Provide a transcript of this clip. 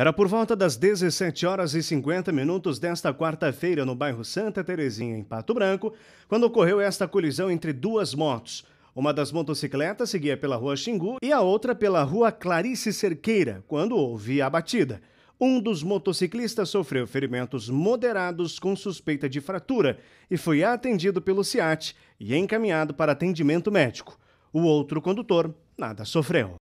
Era por volta das 17 horas e 50 minutos desta quarta-feira no bairro Santa Terezinha, em Pato Branco, quando ocorreu esta colisão entre duas motos. Uma das motocicletas seguia pela rua Xingu e a outra pela rua Clarice Cerqueira, quando houve a batida. Um dos motociclistas sofreu ferimentos moderados com suspeita de fratura e foi atendido pelo CIAT e encaminhado para atendimento médico. O outro condutor nada sofreu.